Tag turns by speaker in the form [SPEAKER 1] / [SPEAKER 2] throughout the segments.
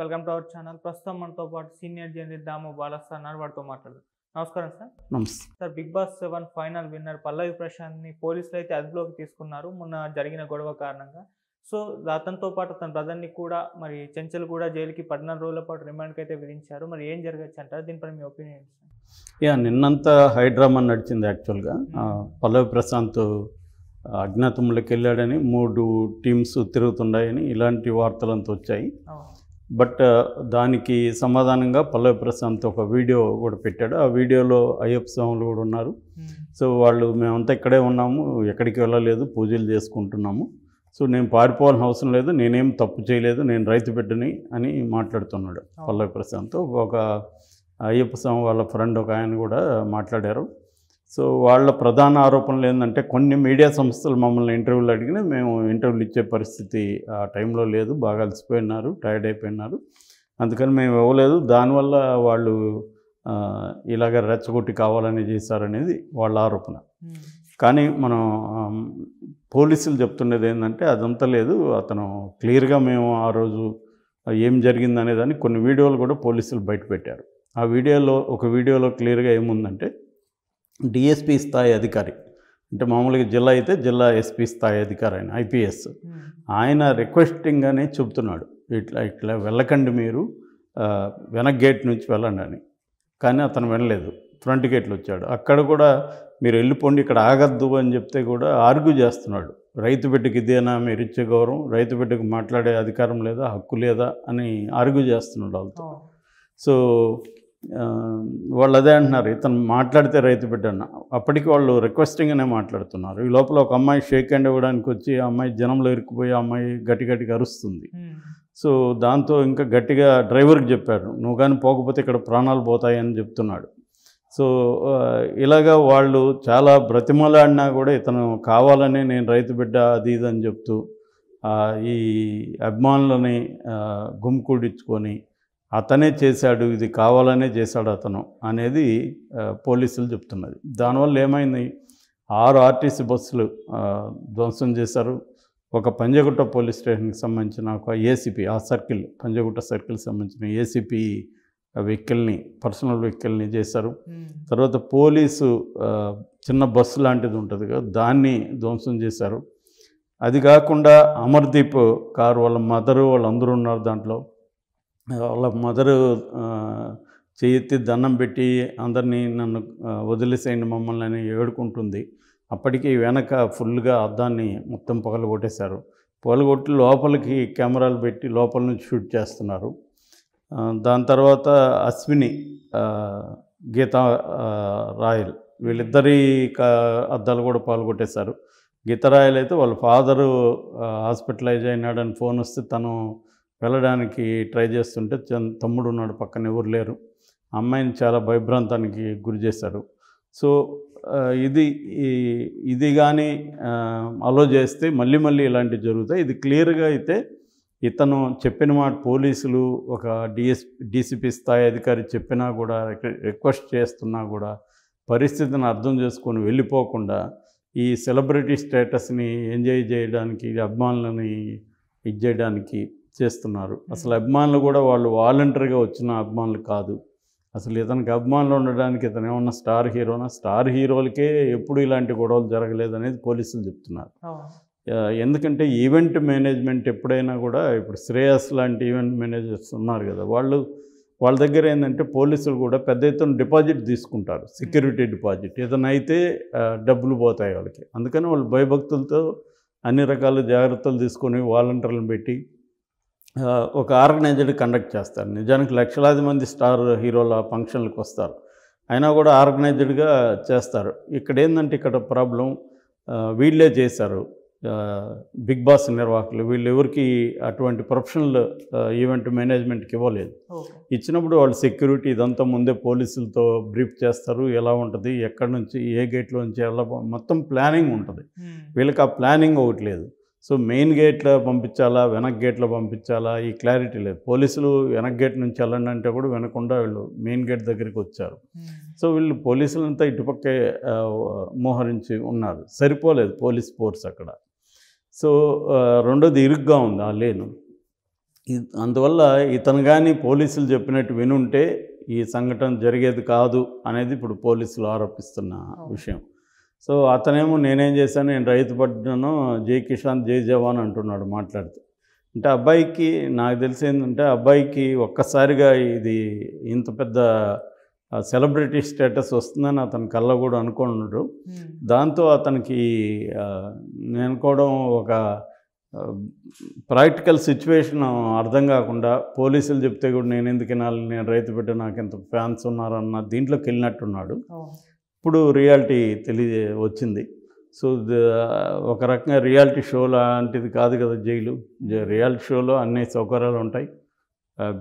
[SPEAKER 1] Welcome to our channel ప్రస్తుతం మనతో పాటు సీనియర్ జర్నలిస్ట్ దాము బాలస్తా అన్నారు వాడితో మాట్లాడదు నమస్కారం సార్ నమస్తే sir Bigg Boss seven final winner Pallavi ప్రశాంత్ని పోలీసులు అయితే అదుపులోకి తీసుకున్నారు మొన్న జరిగిన గొడవ కారణంగా సో అతనితో పాటు తన బ్రదర్ని కూడా మరి చెంచల్ కూడా జైలుకి పద్నాలుగు రోజుల పాటు రిమాండ్ అయితే విధించారు మరి ఏం జరగచ్చు అంటారు దీనిపై మీ ఒపీనియన్ యా నిన్నంతా హైడ్రామా నడిచింది యాక్చువల్గా పల్లవి ప్రశాంత్ అజ్ఞాతంలోకి వెళ్ళాడని మూడు టీమ్స్ తిరుగుతున్నాయని ఇలాంటి వార్తలంతా వచ్చాయి బట్ దానికి సమాధానంగా పల్లవి ప్రశాంత్ ఒక వీడియో కూడా పెట్టాడు ఆ వీడియోలో అయ్యప్ప స్వాములు కూడా ఉన్నారు సో వాళ్ళు మేమంతా ఇక్కడే ఉన్నాము ఎక్కడికి వెళ్ళలేదు పూజలు చేసుకుంటున్నాము సో నేను పారిపోవాల్సిన అవసరం లేదు నేనేం తప్పు చేయలేదు నేను రైతు బిడ్డని అని మాట్లాడుతున్నాడు పల్లవి ప్రశాంత్ ఒక అయ్యప్ప స్వామి వాళ్ళ ఫ్రెండ్ ఒక ఆయన కూడా మాట్లాడారు సో వాళ్ళ ప్రధాన ఆరోపణలు ఏంటంటే కొన్ని మీడియా సంస్థలు మమ్మల్ని ఇంటర్వ్యూలు అడిగినా మేము ఇంటర్వ్యూలు ఇచ్చే పరిస్థితి ఆ టైంలో లేదు బాగా అలసిపోయినారు టైర్డ్ అయిపోయినారు అందుకని మేము ఇవ్వలేదు దానివల్ల వాళ్ళు ఇలాగ రెచ్చగొట్టి కావాలని చేశారనేది వాళ్ళ ఆరోపణ కానీ మనం పోలీసులు చెప్తుండేది ఏంటంటే అదంతా లేదు అతను క్లియర్గా మేము ఆ రోజు ఏం జరిగిందనేదాన్ని కొన్ని వీడియోలు కూడా పోలీసులు బయటపెట్టారు ఆ వీడియోలో ఒక వీడియోలో క్లియర్గా ఏముందంటే డిఎస్పీ స్థాయి అధికారి అంటే మామూలుగా జిల్లా అయితే జిల్లా ఎస్పీ స్థాయి అధికారి ఆయన ఐపీఎస్ ఆయన రిక్వెస్టింగ్ చెబుతున్నాడు ఇట్లా ఇట్లా వెళ్ళకండి మీరు వెనక్ గేట్ నుంచి వెళ్ళండి అని కానీ అతను వినలేదు ఫ్రంట్ గేట్లు వచ్చాడు అక్కడ కూడా మీరు వెళ్ళిపోండి ఇక్కడ ఆగద్దు అని చెప్తే కూడా ఆర్గ్యూ చేస్తున్నాడు రైతు బిడ్డకి ఇదేనా మీరు ఇచ్చే గౌరవం రైతు బిడ్డకు మాట్లాడే అధికారం లేదా హక్కు లేదా అని ఆర్గ్యూ చేస్తున్నాడు వాళ్ళతో సో వాళ్ళు అదే అంటున్నారు ఇతను మాట్లాడితే రైతు బిడ్డన్న అప్పటికి వాళ్ళు రిక్వెస్టింగ్నే మాట్లాడుతున్నారు ఈ లోపల ఒక అమ్మాయి షేక్ హ్యాండ్ ఇవ్వడానికి వచ్చి ఆ అమ్మాయి జనంలో ఇరుక్కుపోయి ఆ అమ్మాయి గట్టి గట్టిగా అరుస్తుంది సో దాంతో ఇంకా గట్టిగా డ్రైవర్కి చెప్పాడు నువ్వు కానీ పోకపోతే ఇక్కడ ప్రాణాలు పోతాయని చెప్తున్నాడు సో ఇలాగా వాళ్ళు చాలా బ్రతిమలాడినా కూడా ఇతను కావాలని నేను రైతు బిడ్డ అది ఇది అని చెప్తూ ఈ అభిమానులని కూడించుకొని అతనే చేశాడు ఇది కావాలనే చేశాడు అతను అనేది పోలీసులు చెప్తున్నది దానివల్ల ఏమైంది ఆరు ఆర్టీసీ బస్సులు ధ్వంసం చేశారు ఒక పంజగుట్ట పోలీస్ స్టేషన్కి సంబంధించిన ఒక ఏసీపీ ఆ సర్కిల్ పంజగుట్ట సర్కిల్ సంబంధించిన ఏసీపీ వెహికల్ని పర్సనల్ వెహికల్ని చేశారు తర్వాత పోలీసు చిన్న బస్సు లాంటిది ఉంటుంది కదా దాన్ని ధ్వంసం చేశారు అది కాకుండా అమర్దీప్ కారు వాళ్ళ మదరు వాళ్ళందరూ ఉన్నారు దాంట్లో వాళ్ళ మదరు చేయెత్తి దండం పెట్టి అందరినీ నన్ను వదిలేసేయండి మమ్మల్ని అని ఏడుకుంటుంది అప్పటికి వెనక ఫుల్గా అద్దాన్ని మొత్తం పగలగొట్టేశారు పగలగొట్టి లోపలికి కెమెరాలు పెట్టి లోపల నుంచి షూట్ చేస్తున్నారు దాని తర్వాత అశ్విని గీతా రాయల్ వీళ్ళిద్దరి అద్దాలు కూడా పాల్గొట్టేశారు గీత రాయల్ అయితే వాళ్ళ ఫాదరు హాస్పిటలైజ్ అయినాడని ఫోన్ వస్తే తను వెళ్ళడానికి ట్రై చేస్తుంటే తమ్ముడు ఉన్నాడు పక్కన ఎవరు లేరు అమ్మాయిని చాలా భయభ్రాంతానికి గురి చేశారు సో ఇది ఇది కానీ అలో చేస్తే మళ్ళీ మళ్ళీ ఇలాంటివి జరుగుతాయి ఇది క్లియర్గా అయితే ఇతను చెప్పిన మాట పోలీసులు ఒక డిఎస్ డీసీపీ స్థాయి అధికారి చెప్పినా కూడా రిక్వెస్ట్ చేస్తున్నా కూడా పరిస్థితిని అర్థం చేసుకొని వెళ్ళిపోకుండా ఈ సెలబ్రిటీ స్టేటస్ని ఎంజాయ్ చేయడానికి అభిమానులని ఇది చేయడానికి చేస్తున్నారు hmm. అసలు అభిమానులు కూడా వాళ్ళు వాలంటరీగా వచ్చిన అభిమానులు కాదు అసలు ఇతనికి అభిమానులు ఉండడానికి ఇతను ఏమన్నా స్టార్ హీరోనా స్టార్ హీరోలకే ఎప్పుడు ఇలాంటి గొడవలు జరగలేదు అనేది పోలీసులు చెప్తున్నారు ఎందుకంటే ఈవెంట్ మేనేజ్మెంట్ ఎప్పుడైనా కూడా ఇప్పుడు శ్రేయస్ లాంటి ఈవెంట్ మేనేజర్స్ ఉన్నారు కదా వాళ్ళు వాళ్ళ దగ్గర ఏంటంటే పోలీసులు కూడా పెద్ద ఎత్తున డిపాజిట్ తీసుకుంటారు hmm. సెక్యూరిటీ డిపాజిట్ ఏదైనా అయితే డబ్బులు పోతాయి వాళ్ళకి అందుకని వాళ్ళు భయభక్తులతో అన్ని రకాల జాగ్రత్తలు తీసుకొని వాలంటీర్లను పెట్టి ఒక ఆర్గనైజ్డ్ కండక్ట్ చేస్తారు నిజానికి లక్షలాది మంది స్టార్ హీరోల ఫంక్షన్లకు వస్తారు అయినా కూడా ఆర్గనైజ్డ్గా చేస్తారు ఇక్కడ ఏంటంటే ఇక్కడ ప్రాబ్లం వీళ్ళే చేశారు బిగ్ బాస్ నిర్వాహకులు వీళ్ళు ఎవరికి అటువంటి ప్రొఫెషనల్ ఈవెంట్ మేనేజ్మెంట్కి ఇవ్వలేదు ఇచ్చినప్పుడు వాళ్ళు సెక్యూరిటీ ఇదంతా ముందే పోలీసులతో బ్రీఫ్ చేస్తారు ఎలా ఉంటుంది ఎక్కడి నుంచి ఏ గేట్లో నుంచి ఎలా మొత్తం ప్లానింగ్ ఉంటుంది వీళ్ళకి ఆ ప్లానింగ్ ఒకటి లేదు సో మెయిన్ గేట్లో పంపించాలా వెనక్ గేట్లో పంపించాలా ఈ క్లారిటీ లేదు పోలీసులు వెనక్ గేట్ నుంచి వెళ్ళండి అంటే కూడా వినకుండా వీళ్ళు మెయిన్ గేట్ దగ్గరికి వచ్చారు hmm. సో వీళ్ళు పోలీసులంతా ఇటుపక్కే మోహరించి ఉన్నారు సరిపోలేదు పోలీస్ ఫోర్స్ అక్కడ సో రెండోది ఇరుగ్గా ఉంది ఆ లేను అందువల్ల ఇతను కానీ పోలీసులు చెప్పినట్టు వినుంటే ఈ సంఘటన జరిగేది కాదు అనేది ఇప్పుడు పోలీసులు ఆరోపిస్తున్న విషయం సో అతనేమో నేనేం చేశాను నేను రైతు పడ్డాను జై కిషాన్ జై జవాన్ అంటున్నాడు మాట్లాడితే అంటే అబ్బాయికి నాకు తెలిసి ఏంటంటే అబ్బాయికి ఒక్కసారిగా ఇది ఇంత పెద్ద సెలబ్రిటీ స్టేటస్ వస్తుందని అతని కళ్ళ కూడా అనుకున్నాడు దాంతో అతనికి నేను కూడా ఒక ప్రాక్టికల్ సిచ్యువేషన్ అర్థం కాకుండా పోలీసులు చెప్తే కూడా నేను ఎందుకు వినాలి నేను రైతు బిడ్డ నాకు ఇంత ఫ్యాన్స్ ఉన్నారన్న దీంట్లోకి వెళ్ళినట్టున్నాడు ఇప్పుడు రియాలిటీ తెలియ వచ్చింది సో ఒక రకంగా రియాలిటీ షో లాంటిది కాదు కదా జైలు రియాలిటీ షోలో అన్ని సౌకర్యాలు ఉంటాయి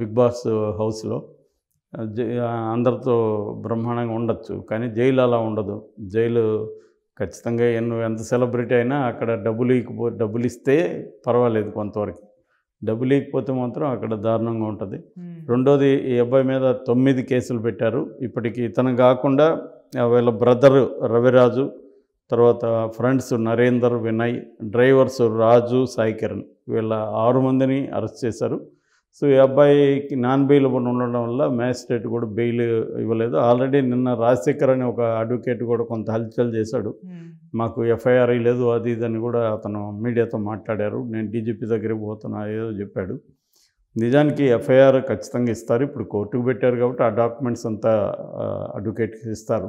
[SPEAKER 1] బిగ్ బాస్ హౌస్లో అందరితో బ్రహ్మాండంగా ఉండొచ్చు కానీ జైలు అలా ఉండదు జైలు ఖచ్చితంగా ఎన్నో ఎంత సెలబ్రిటీ అయినా అక్కడ డబ్బులు ఇకపో డబ్బులు ఇస్తే పర్వాలేదు కొంతవరకు డబ్బులు ఇకపోతే మాత్రం అక్కడ దారుణంగా ఉంటుంది రెండోది ఈ అబ్బాయి మీద తొమ్మిది కేసులు పెట్టారు ఇప్పటికి ఇతను కాకుండా వీళ్ళ బ్రదరు రవిరాజు తర్వాత ఫ్రెండ్స్ నరేందర్ వినయ్ డ్రైవర్స్ రాజు సాయి కిరణ్ వీళ్ళ ఆరు మందిని అరెస్ట్ చేశారు సో ఈ అబ్బాయికి నాన్ బెయిల్ ఉండడం వల్ల మ్యాజిస్ట్రేట్ కూడా బెయిల్ ఇవ్వలేదు ఆల్రెడీ నిన్న రాజశేఖర్ అని ఒక అడ్వకేట్ కూడా కొంత హల్చల్ చేశాడు hmm. మాకు ఎఫ్ఐఆర్ లేదు అది ఇదని కూడా అతను మీడియాతో మాట్లాడారు నేను డీజీపీ దగ్గరికి పోతున్నా ఏదో చెప్పాడు నిజానికి ఎఫ్ఐఆర్ ఖచ్చితంగా ఇస్తారు ఇప్పుడు కోర్టుకు పెట్టారు కాబట్టి ఆ డాక్యుమెంట్స్ అంతా అడ్వకేట్కి ఇస్తారు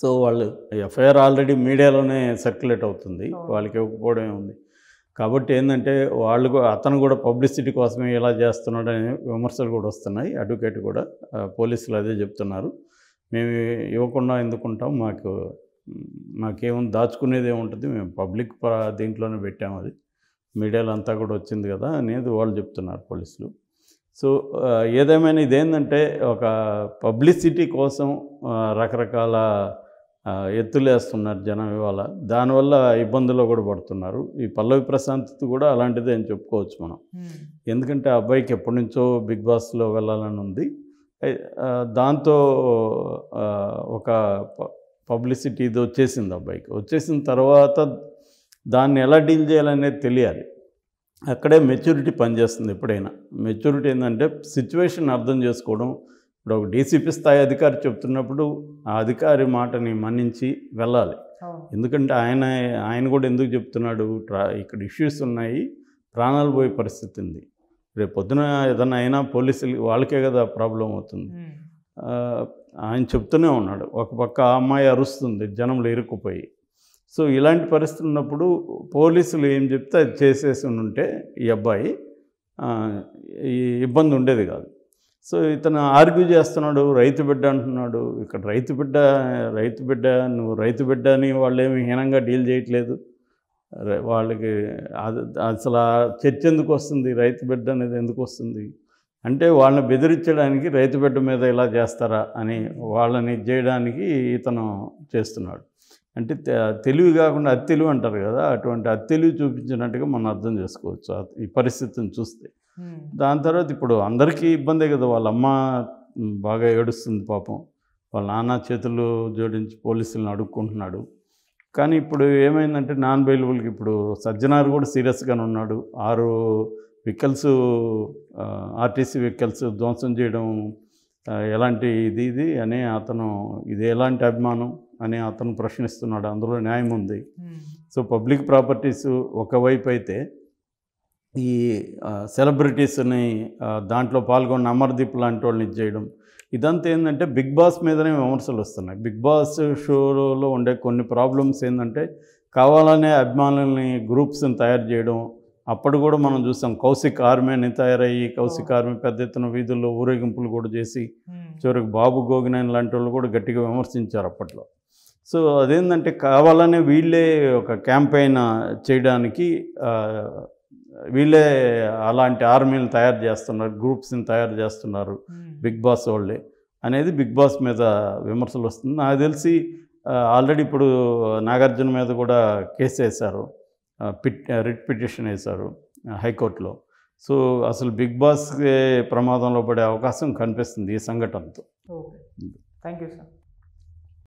[SPEAKER 1] సో వాళ్ళు ఎఫ్ఐఆర్ ఆల్రెడీ మీడియాలోనే సర్క్యులేట్ అవుతుంది వాళ్ళకి ఇవ్వకపోవడమే ఉంది కాబట్టి ఏంటంటే వాళ్ళు అతను కూడా పబ్లిసిటీ కోసమే ఇలా చేస్తున్నాడు అనే విమర్శలు కూడా వస్తున్నాయి అడ్వకేట్ కూడా పోలీసులు అదే చెప్తున్నారు మేము ఇవ్వకుండా ఎందుకుంటాం మాకు మాకేమో దాచుకునేది ఏముంటుంది మేము పబ్లిక్ దీంట్లోనే పెట్టాము అది మీడియాలో అంతా కూడా వచ్చింది కదా అనేది వాళ్ళు చెప్తున్నారు పోలీసులు సో ఏదేమైనా ఇదేంటంటే ఒక పబ్లిసిటీ కోసం రకరకాల ఎత్తులేస్తున్నారు జనం ఇవాళ దానివల్ల ఇబ్బందుల్లో కూడా పడుతున్నారు ఈ పల్లవి ప్రశాంత్ కూడా అలాంటిదే అని చెప్పుకోవచ్చు మనం hmm. ఎందుకంటే అబ్బాయికి ఎప్పటి నుంచో బిగ్ బాస్లో వెళ్ళాలని ఉంది దాంతో ఒక పబ్లిసిటీ ఇది వచ్చేసింది అబ్బాయికి వచ్చేసిన తర్వాత దాన్ని ఎలా డీల్ చేయాలనేది తెలియాలి అక్కడే మెచ్యూరిటీ పనిచేస్తుంది ఎప్పుడైనా మెచ్యూరిటీ ఏంటంటే సిచ్యువేషన్ అర్థం చేసుకోవడం ఇప్పుడు ఒక డీసీపీ స్థాయి అధికారి చెప్తున్నప్పుడు ఆ అధికారి మాటని మన్నించి వెళ్ళాలి ఎందుకంటే ఆయన ఆయన కూడా ఎందుకు చెప్తున్నాడు ట్రా ఇక్కడ ఇష్యూస్ ఉన్నాయి ప్రాణాలు పోయే పరిస్థితి ఉంది రేపు పొద్దున ఏదైనా అయినా పోలీసులు వాళ్ళకే కదా ప్రాబ్లం అవుతుంది ఆయన చెప్తూనే ఉన్నాడు ఒక పక్క అమ్మాయి అరుస్తుంది జనంలో ఇరుక్కుపోయి సో ఇలాంటి పరిస్థితులు ఉన్నప్పుడు పోలీసులు ఏం చెప్తే అది చేసేసి ఉంటే ఈ అబ్బాయి ఈ ఇబ్బంది ఉండేది కాదు సో ఇతను ఆర్గ్యూ చేస్తున్నాడు రైతు బిడ్డ అంటున్నాడు ఇక్కడ రైతు బిడ్డ రైతు బిడ్డ నువ్వు రైతు బిడ్డ అని వాళ్ళు ఏమి హీనంగా డీల్ చేయట్లేదు వాళ్ళకి అసలు ఆ చర్చ ఎందుకు వస్తుంది రైతు బిడ్డ అనేది ఎందుకు వస్తుంది అంటే వాళ్ళని బెదిరించడానికి రైతు బిడ్డ మీద ఇలా చేస్తారా అని వాళ్ళని చేయడానికి ఇతను చేస్తున్నాడు అంటే తెలివి కాకుండా తెలివి అంటారు కదా అటువంటి అత్తెలివి చూపించినట్టుగా మనం అర్థం చేసుకోవచ్చు ఈ పరిస్థితిని చూస్తే దాని తర్వాత ఇప్పుడు అందరికీ ఇబ్బందే కదా వాళ్ళ అమ్మ బాగా ఏడుస్తుంది పాపం వాళ్ళ నాన్న చేతులు జోడించి పోలీసులను అడుక్కుంటున్నాడు కానీ ఇప్పుడు ఏమైందంటే నాన్ బెయిలబుల్కి ఇప్పుడు సజ్జనార్ కూడా సీరియస్గానే ఉన్నాడు ఆరు వెహికల్స్ ఆర్టీసీ వెహికల్స్ ధ్వంసం చేయడం ఎలాంటి ఇది ఇది అని అతను ఇది ఎలాంటి అభిమానం అని అతను ప్రశ్నిస్తున్నాడు అందులో న్యాయం ఉంది సో పబ్లిక్ ప్రాపర్టీస్ ఒకవైపు అయితే ఈ సెలబ్రిటీస్ని దాంట్లో పాల్గొన్న అమర్దీప్ లాంటి వాళ్ళని చేయడం ఇదంతా ఏంటంటే బిగ్ బాస్ మీదనే విమర్శలు వస్తున్నాయి బిగ్ బాస్ షోలో ఉండే కొన్ని ప్రాబ్లమ్స్ ఏంటంటే కావాలనే అభిమానులని గ్రూప్స్ని తయారు చేయడం అప్పుడు కూడా మనం చూసాం కౌశిక్ ఆర్మీని తయారయ్యి కౌశిక్ ఆర్మీ పెద్ద ఎత్తున వీధుల్లో ఊరేగింపులు కూడా చేసి చివరికి బాబు గోగినేని లాంటి వాళ్ళు కూడా గట్టిగా విమర్శించారు అప్పట్లో సో అదేంటంటే కావాలనే వీళ్ళే ఒక క్యాంపెయిన్ చేయడానికి వీళ్ళే అలాంటి ఆర్మీని తయారు చేస్తున్నారు గ్రూప్స్ని తయారు చేస్తున్నారు బిగ్ బాస్ వాళ్ళే అనేది బిగ్ బాస్ మీద విమర్శలు వస్తుంది నాకు తెలిసి ఆల్రెడీ ఇప్పుడు నాగార్జున మీద కూడా కేసు వేశారు పిట్ రిట్ పిటిషన్ వేశారు హైకోర్టులో సో అసలు బిగ్ బాస్ ప్రమాదంలో పడే అవకాశం కనిపిస్తుంది ఈ సంఘటనతో థ్యాంక్ యూ సార్